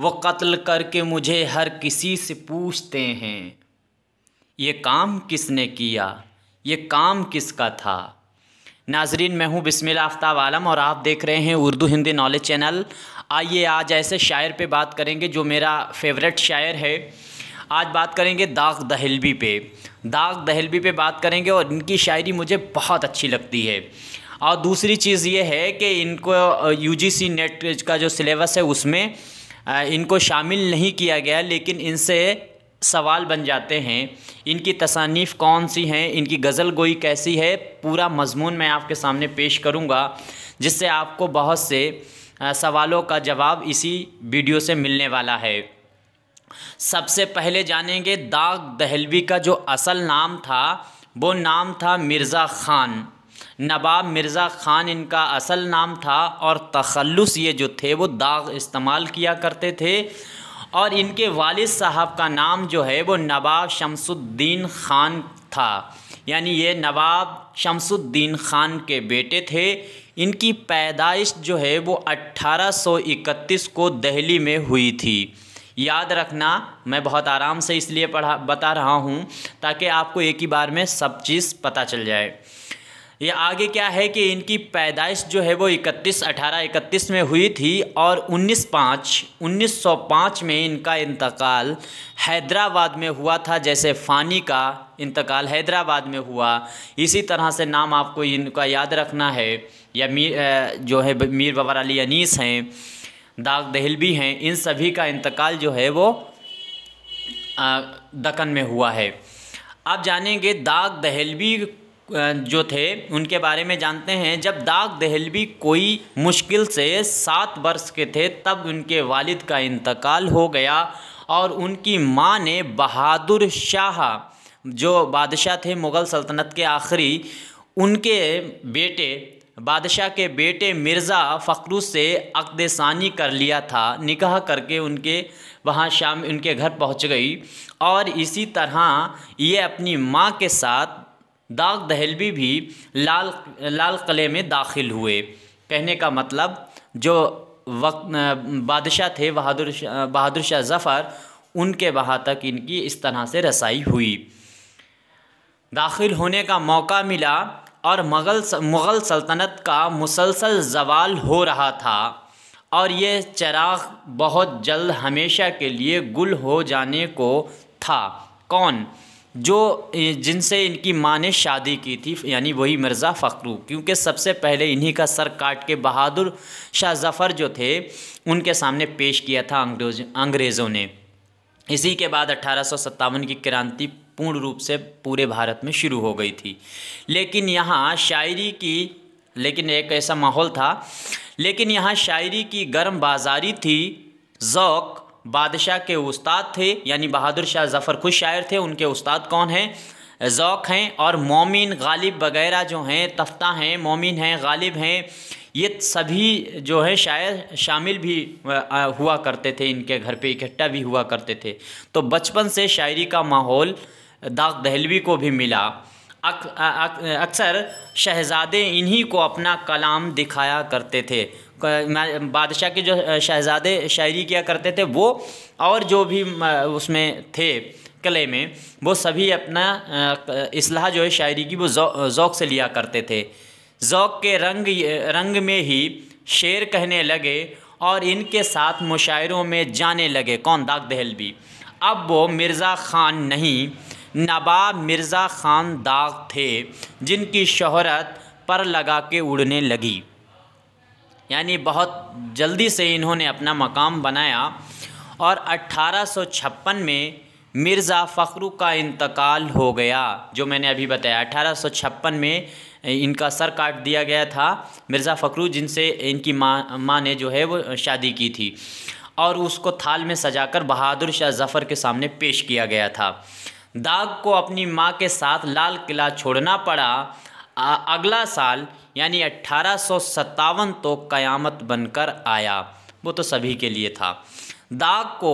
वो कत्ल करके मुझे हर किसी से पूछते हैं ये काम किसने किया ये काम किसका था नाजरीन मैं हूँ बिस्मिल आफ्ताब आलम और आप देख रहे हैं उर्दू हिंदी नॉलेज चैनल आइए आज ऐसे शायर पे बात करेंगे जो मेरा फेवरेट शायर है आज बात करेंगे दाग दहलवी पे दाग दहलवी पे बात करेंगे और इनकी शायरी मुझे बहुत अच्छी लगती है और दूसरी चीज़ ये है कि इनको यूजीसी नेट का जो सिलेबस है उसमें इनको शामिल नहीं किया गया लेकिन इनसे सवाल बन जाते हैं इनकी तसानीफ़ कौन सी हैं इनकी गज़ल गोई कैसी है पूरा मजमून मैं आपके सामने पेश करूँगा जिससे आपको बहुत से सवालों का जवाब इसी वीडियो से मिलने वाला है सबसे पहले जानेंगे दाग दहलवी का जो असल नाम था वो नाम था मिर्ज़ा ख़ान नवाब मिर्ज़ा ख़ान इनका असल नाम था और तखलस ये जो थे वो दाग इस्तेमाल किया करते थे और इनके वालिद साहब का नाम जो है वो नवाब शमसुद्दीन ख़ान था यानी ये नवाब शमसुद्दीन ख़ान के बेटे थे इनकी पैदाइश जो है वो 1831 को दहली में हुई थी याद रखना मैं बहुत आराम से इसलिए पढ़ा बता रहा हूँ ताकि आपको एक ही बार में सब चीज़ पता चल जाए ये आगे क्या है कि इनकी पैदाइश जो है वो इकतीस अठारह इकतीस में हुई थी और उन्नीस पाँच उन्नीस सौ पाँच में इनका इंतकाल हैदराबाद में हुआ था जैसे फ़ानी का इंतकाल हैदराबाद में हुआ इसी तरह से नाम आपको इनका याद रखना है या मीर जो है मीर बबर अली अनीस हैं दाग दहलवी हैं इन सभी का इंतकाल जो है वो दकन में हुआ है आप जानेंगे दाग दहलवी जो थे उनके बारे में जानते हैं जब दाग दहलवी कोई मुश्किल से सात वर्ष के थे तब उनके वालिद का इंतकाल हो गया और उनकी माँ ने बहादुर शाह जो बादशाह थे मुग़ल सल्तनत के आखिरी उनके बेटे बादशाह के बेटे मिर्ज़ा फ़खरू से अकदसानी कर लिया था निकाह करके उनके वहाँ शाम उनके घर पहुँच गई और इसी तरह ये अपनी माँ के साथ दाग दहलवी भी लाल लाल किले में दाखिल हुए कहने का मतलब जो वक्त बादशाह थे बहादुर बहादुर शाह ज़फ़र उनके वहाँ तक इनकी इस तरह से रसाई हुई दाखिल होने का मौका मिला और मग़ल मुग़ल सल्तनत का मुसलसल जवाल हो रहा था और ये चराग बहुत जल्द हमेशा के लिए गुल हो जाने को था कौन जो जिनसे इनकी माँ ने शादी की थी यानी वही मिर्ज़ा फ़खरू क्योंकि सबसे पहले इन्हीं का सर काट के बहादुर शाह जफ़र जो थे उनके सामने पेश किया था अंग्रेज अंग्रेज़ों ने इसी के बाद अट्ठारह की क्रांति पूर्ण रूप से पूरे भारत में शुरू हो गई थी लेकिन यहाँ शायरी की लेकिन एक ऐसा माहौल था लेकिन यहाँ शायरी की गर्म बाजारी थी ओक़ बादशाह के उस्ताद थे यानी बहादुर शाह जफ़र खुश शायर थे उनके उस्ताद कौन हैं ज़ौक हैं और मोमिन गालिब वगैरह जो हैं तफ्ता हैं मोमिन हैं गालिब हैं ये सभी जो है शायर शामिल भी हुआ करते थे इनके घर पे इकट्ठा भी हुआ करते थे तो बचपन से शायरी का माहौल दाग दहलवी को भी मिला अक्सर शहज़ादे इन्हीं को अपना कलाम दिखाया करते थे बादशाह के जो शहजादे शायरी किया करते थे वो और जो भी उसमें थे कले में वो सभी अपना असलाह जो है शायरी की वो ओक़ से लिया करते थे ओक़ के रंग रंग में ही शेर कहने लगे और इनके साथ मुशायरों में जाने लगे कौन दाग दहल भी अब वो मिर्ज़ा ख़ान नहीं नवाब मिर्ज़ा ख़ान दाग थे जिनकी शहरत पर लगा के उड़ने लगी यानी बहुत जल्दी से इन्होंने अपना मकाम बनाया और 1856 में मिर्ज़ा फ़खरू का इंतकाल हो गया जो मैंने अभी बताया 1856 में इनका सर काट दिया गया था मिर्ज़ा फ़खरू जिनसे इनकी माँ माँ ने जो है वो शादी की थी और उसको थाल में सजाकर बहादुर शाह जफ़र के सामने पेश किया गया था दाग को अपनी माँ के साथ लाल किला छोड़ना पड़ा अगला साल यानी अट्ठारह तो क़यामत बनकर आया वो तो सभी के लिए था दाग को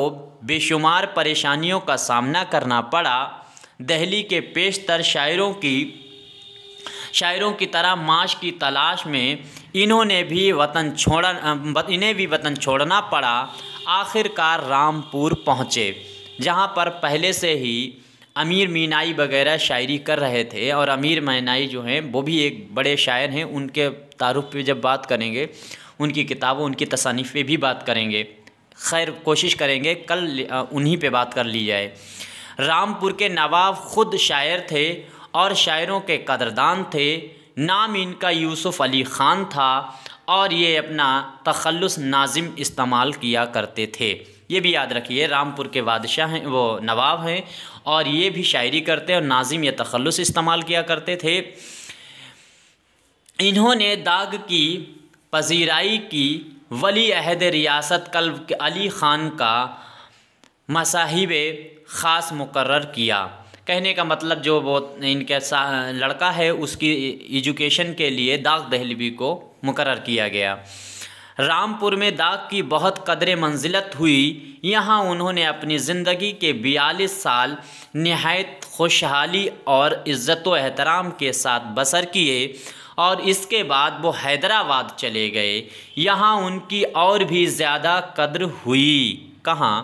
बेशुमार परेशानियों का सामना करना पड़ा दहली के पेशतर शायरों की शायरों की तरह माश की तलाश में इन्होंने भी वतन छोड़ इन्हें भी वतन छोड़ना पड़ा आखिरकार रामपुर पहुँचे जहाँ पर पहले से ही अमीर मीनाई वगैरह शायरी कर रहे थे और अमीर मीनाई जो हैं वो भी एक बड़े शायर हैं उनके तारुफ पे जब बात करेंगे उनकी किताबों उनकी तसानीफ़ पे भी बात करेंगे खैर कोशिश करेंगे कल उन्हीं पे बात कर ली जाए रामपुर के नवाब ख़ुद शायर थे और शायरों के कदरदान थे नाम इनका यूसुफ़ अली ख़ान था और ये अपना तखलस नाजिम इस्तेमाल किया करते थे ये भी याद रखिए रामपुर के बादशाह हैं वो नवाब हैं और ये भी शायरी करते और नाजिम या तखलस इस्तेमाल किया करते थे इन्होंने दाग की पजीराई की वली अहद रियासत कल अली ख़ान का मसाहिब ख़ास मुकर किया कहने का मतलब जो वो इनके लड़का है उसकी एजुकेशन के लिए दाग दहलवी को मुकर किया गया रामपुर में दाग की बहुत कदर मंजिलत हुई यहाँ उन्होंने अपनी ज़िंदगी के बयालीस साल नहायत खुशहाली और इज़्ज़त एहतराम के साथ बसर किए और इसके बाद वो हैदराबाद चले गए यहाँ उनकी और भी ज़्यादा कदर हुई कहाँ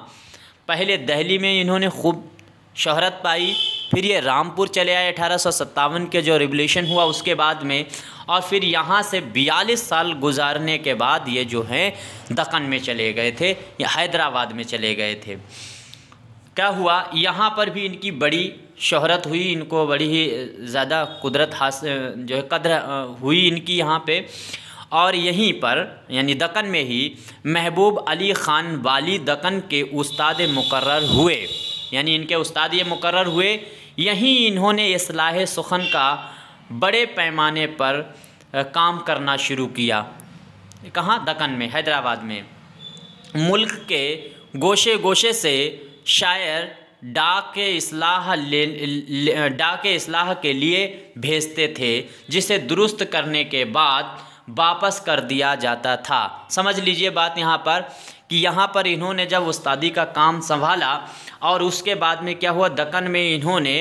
पहले दहली में इन्होंने खूब शहरत पाई फिर ये रामपुर चले आए अठारह के जो रिवोल्यूशन हुआ उसके बाद में और फिर यहाँ से 42 साल गुजारने के बाद ये जो हैं दक्कन में चले गए थे हैदराबाद में चले गए थे क्या हुआ यहाँ पर भी इनकी बड़ी शोहरत हुई इनको बड़ी ही ज़्यादा कुदरत हास जो है कदर हुई इनकी यहाँ पे और यहीं पर यानी दक्कन में ही महबूब अली ख़ान वाली दक्कन के उस्ताद मुकर हुए यानी इनके उस्ताद ये मुकर हुए यहीं इन्होंने असलाह सुखन का बड़े पैमाने पर काम करना शुरू किया कहाँ दकन में हैदराबाद में मुल्क के गोशे गोशे से शायर डाक के असलाह ले, डाक असलाह के लिए भेजते थे जिसे दुरुस्त करने के बाद वापस कर दिया जाता था समझ लीजिए बात यहाँ पर कि यहाँ पर इन्होंने जब उस्तादी का काम संभाला और उसके बाद में क्या हुआ दक्कन में इन्होंने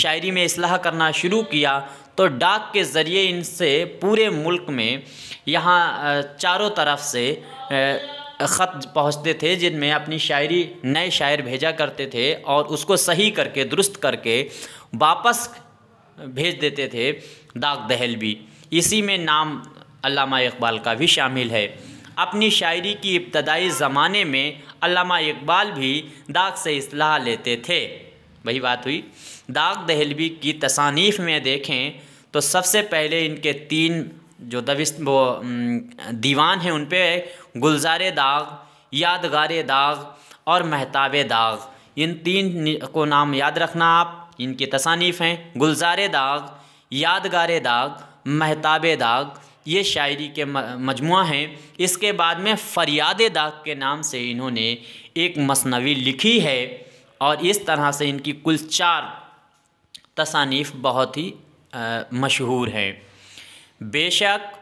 शायरी में इसलाह करना शुरू किया तो डाक के ज़रिए इनसे पूरे मुल्क में यहाँ चारों तरफ से ख़त पहुँचते थे जिनमें अपनी शायरी नए शायर भेजा करते थे और उसको सही करके दुरुस्त करके वापस भेज देते थे डाक दहल भी इसी में नाम अलामा इकबाल का भी शामिल है अपनी शायरी की इब्तदाई ज़माने में अलामा इकबाल भी दाग से असलाह लेते थे वही बात हुई दाग दहलवी की तसानीफ़ में देखें तो सबसे पहले इनके तीन जो दविस्त वो दीवान हैं उन पर गुलजार दाग यादगार दाग और महताब दाग इन तीन को नाम याद रखना आप इनकी तसानीफ़ हैं गुलजार दाग यादगार दाग महताब दाग ये शायरी के मजमु हैं इसके बाद में फरियाद दाग के नाम से इन्होंने एक मसनवी लिखी है और इस तरह से इनकी कुल चार तसानीफ बहुत ही मशहूर हैं बेशक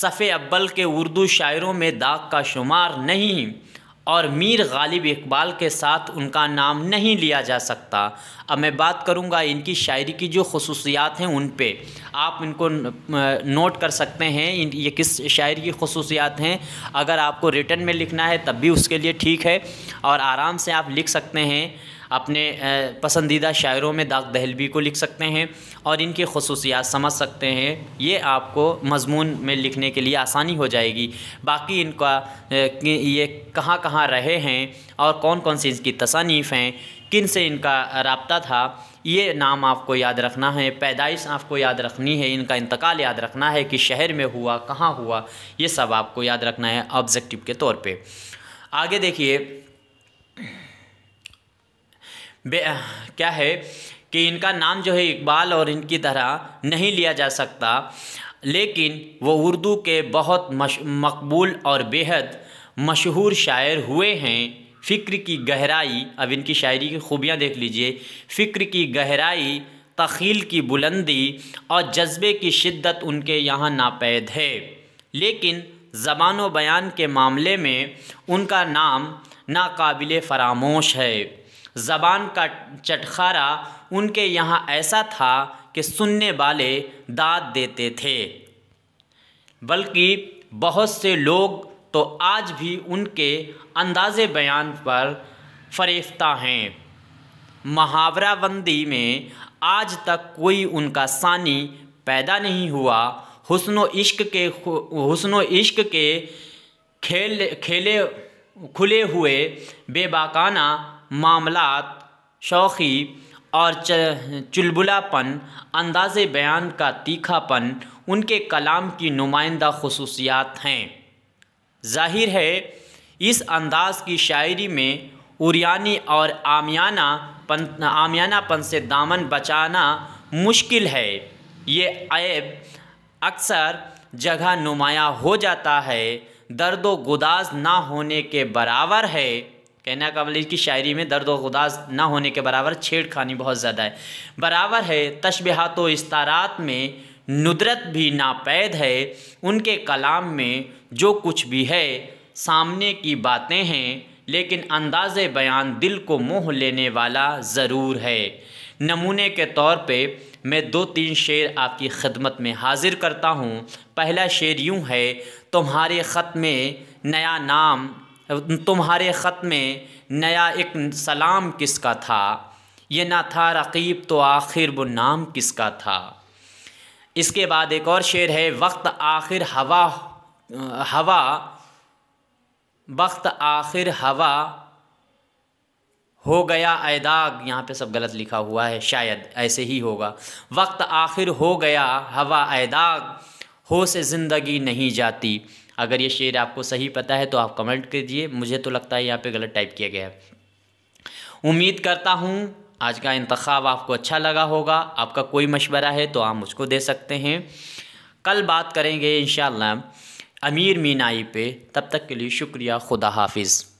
सफ़े अब्बल के उर्दू शायरों में दाग का शुमार नहीं और मीर गालिब इकबाल के साथ उनका नाम नहीं लिया जा सकता अब मैं बात करूंगा इनकी शायरी की जो खसूसियात हैं उन पे आप इनको नोट कर सकते हैं ये किस शायरी की खसूसियात हैं अगर आपको रिटर्न में लिखना है तब भी उसके लिए ठीक है और आराम से आप लिख सकते हैं अपने पसंदीदा शायरों में दाग दहलवी को लिख सकते हैं और इनकी खसूसियात समझ सकते हैं ये आपको मज़मून में लिखने के लिए आसानी हो जाएगी बाकी इनका ये कहाँ कहाँ रहे हैं और कौन कौन सी इनकी तसानीफ़ हैं किन से इनका रबता था ये नाम आपको याद रखना है पैदाइश आपको याद रखनी है इनका इंतकाल याद रखना है कि शहर में हुआ कहाँ हुआ ये सब आपको याद रखना है ऑब्जेक्टिव के तौर पे आगे देखिए क्या है कि इनका नाम जो है इकबाल और इनकी तरह नहीं लिया जा सकता लेकिन वो उर्दू के बहुत मकबूल और बेहद मशहूर शायर हुए हैं फ़िक्र की गहराई अब इनकी शायरी की खूबियाँ देख लीजिए फ़िक्र की गहराई तखील की बुलंदी और जज्बे की शिद्दत उनके यहाँ नापैद है लेकिन ज़बान बयान के मामले में उनका नाम नाकाबिल फरामोश है ज़बान का चटखारा उनके यहाँ ऐसा था कि सुनने वाले दाद देते थे बल्कि बहुत से लोग तो आज भी उनके अंदाज़ बयान पर फरेफ्ता हैं महावरा बंदी में आज तक कोई उनका सानी पैदा नहीं हुआ हुस्नो इश्क के व इश्क के खेल खेले खुले हुए बेबाकाना मामला शौक़ी और चुलबुलापन अंदाज़ बयान का तीखापन उनके कलाम की नुमाइंदा खसूसियात हैं ज़ाहिर है इस अंदाज़ की शायरी में उरियानी और आमियाना पन आमियानापन से दामन बचाना मुश्किल है ये ऐब अक्सर जगह नुमाया हो जाता है दर्द व गुदाज ना होने के बराबर है कहना कवली की शायरी में दर्द व ना होने के बराबर छेड़खानी बहुत ज़्यादा है बराबर है तशबहत व इस्तारात में नुदरत भी नापैद है उनके कलाम में जो कुछ भी है सामने की बातें हैं लेकिन अंदाज बयान दिल को मोह लेने वाला ज़रूर है नमूने के तौर पे मैं दो तीन शेर आपकी खदमत में हाजिर करता हूँ पहला शेर यूँ है तुम्हारे ख़त में नया नाम तुम्हारे ख़त में नया एक सलाम किसका था ये ना था रकीब तो आखिर वो नाम किसका था इसके बाद एक और शेर है वक्त आखिर हवा हवा वक्त आखिर हवा हो गया ऐदाग यहाँ पे सब गलत लिखा हुआ है शायद ऐसे ही होगा वक्त आखिर हो गया हवा ऐदाग हो से ज़िंदगी नहीं जाती अगर ये शेर आपको सही पता है तो आप कमेंट कीजिए मुझे तो लगता है यहाँ पे गलत टाइप किया गया है उम्मीद करता हूँ आज का इंतखब आपको अच्छा लगा होगा आपका कोई मशवरा है तो आप मुझको दे सकते हैं कल बात करेंगे इन अमीर मीनाई पे तब तक के लिए शुक्रिया खुदा हाफिज़